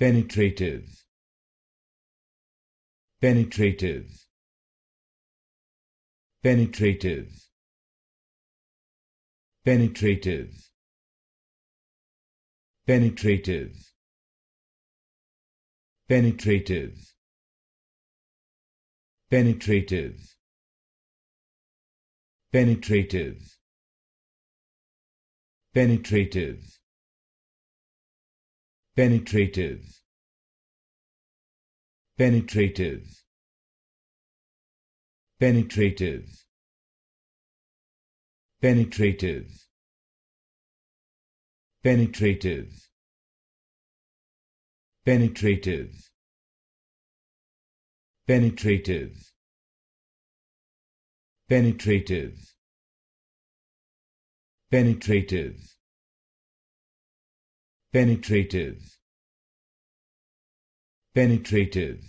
penetrative penetrative penetrative penetrative penetrative penetrative penetrative penetrative penetrative penetrative penetrative penetrative penetrative penetrative penetrative penetrative penetrative penetrative penetrative penetrative